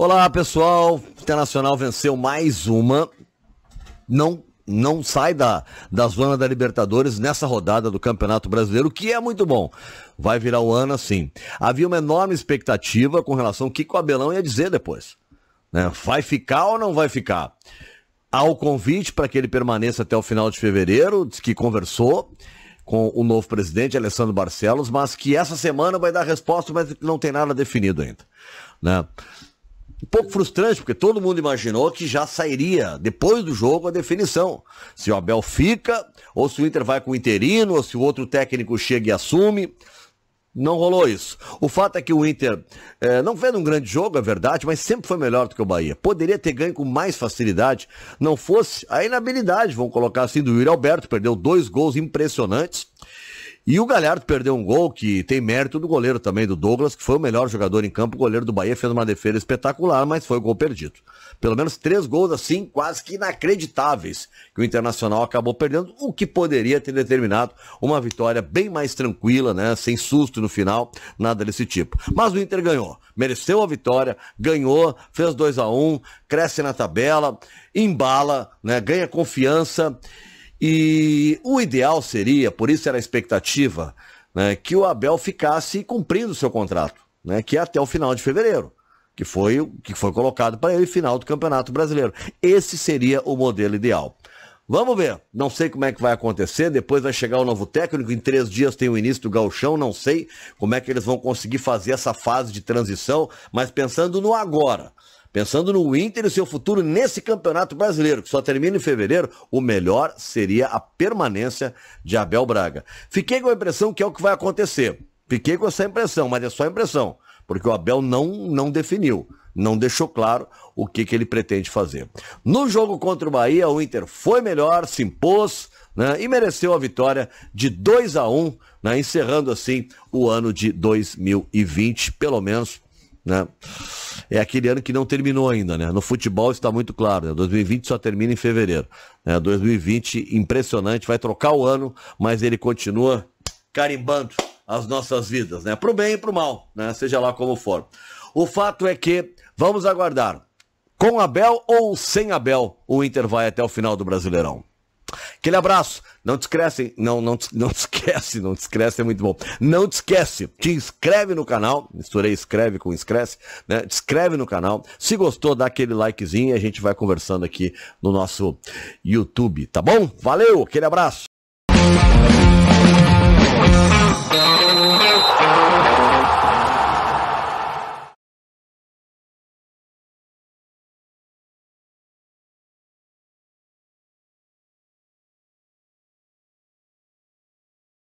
Olá, pessoal. O Internacional venceu mais uma. Não não sai da, da zona da Libertadores nessa rodada do Campeonato Brasileiro, que é muito bom. Vai virar o ano assim. Havia uma enorme expectativa com relação ao que o Abelão ia dizer depois. Né? Vai ficar ou não vai ficar? Há o convite para que ele permaneça até o final de fevereiro, diz que conversou com o novo presidente, Alessandro Barcelos, mas que essa semana vai dar resposta, mas não tem nada definido ainda. Né? um pouco frustrante, porque todo mundo imaginou que já sairia depois do jogo a definição. Se o Abel fica, ou se o Inter vai com o interino, ou se o outro técnico chega e assume. Não rolou isso. O fato é que o Inter é, não fez um grande jogo, é verdade, mas sempre foi melhor do que o Bahia. Poderia ter ganho com mais facilidade, não fosse a inabilidade, vamos colocar assim, do Yuri Alberto, perdeu dois gols impressionantes. E o Galhardo perdeu um gol que tem mérito do goleiro também, do Douglas, que foi o melhor jogador em campo. O goleiro do Bahia fez uma defesa espetacular, mas foi o gol perdido. Pelo menos três gols assim, quase que inacreditáveis, que o Internacional acabou perdendo, o que poderia ter determinado uma vitória bem mais tranquila, né? Sem susto no final, nada desse tipo. Mas o Inter ganhou, mereceu a vitória, ganhou, fez 2 a 1 um, cresce na tabela, embala, né? ganha confiança. E o ideal seria, por isso era a expectativa, né, que o Abel ficasse cumprindo o seu contrato, né, que é até o final de fevereiro, que foi o que foi colocado para ele final do Campeonato Brasileiro. Esse seria o modelo ideal. Vamos ver. Não sei como é que vai acontecer. Depois vai chegar o novo técnico. Em três dias tem o início do galchão. Não sei como é que eles vão conseguir fazer essa fase de transição. Mas pensando no agora, Pensando no Inter e seu futuro nesse campeonato brasileiro, que só termina em fevereiro, o melhor seria a permanência de Abel Braga. Fiquei com a impressão que é o que vai acontecer. Fiquei com essa impressão, mas é só impressão, porque o Abel não, não definiu, não deixou claro o que, que ele pretende fazer. No jogo contra o Bahia, o Inter foi melhor, se impôs né, e mereceu a vitória de 2 a 1 né, encerrando assim o ano de 2020, pelo menos né, é aquele ano que não terminou ainda, né? No futebol está muito claro, né? 2020 só termina em fevereiro. Né? 2020, impressionante, vai trocar o ano, mas ele continua carimbando as nossas vidas, né? Pro bem e pro mal, né? Seja lá como for. O fato é que vamos aguardar. Com Abel ou sem Abel, o Inter vai até o final do Brasileirão. Aquele abraço. Não te esquece, não, não, não te esquece, não te esquece, é muito bom. Não te esquece, te inscreve no canal. Misturei escreve com esquece, né? Te inscreve no canal. Se gostou, dá aquele likezinho e a gente vai conversando aqui no nosso YouTube, tá bom? Valeu, aquele abraço.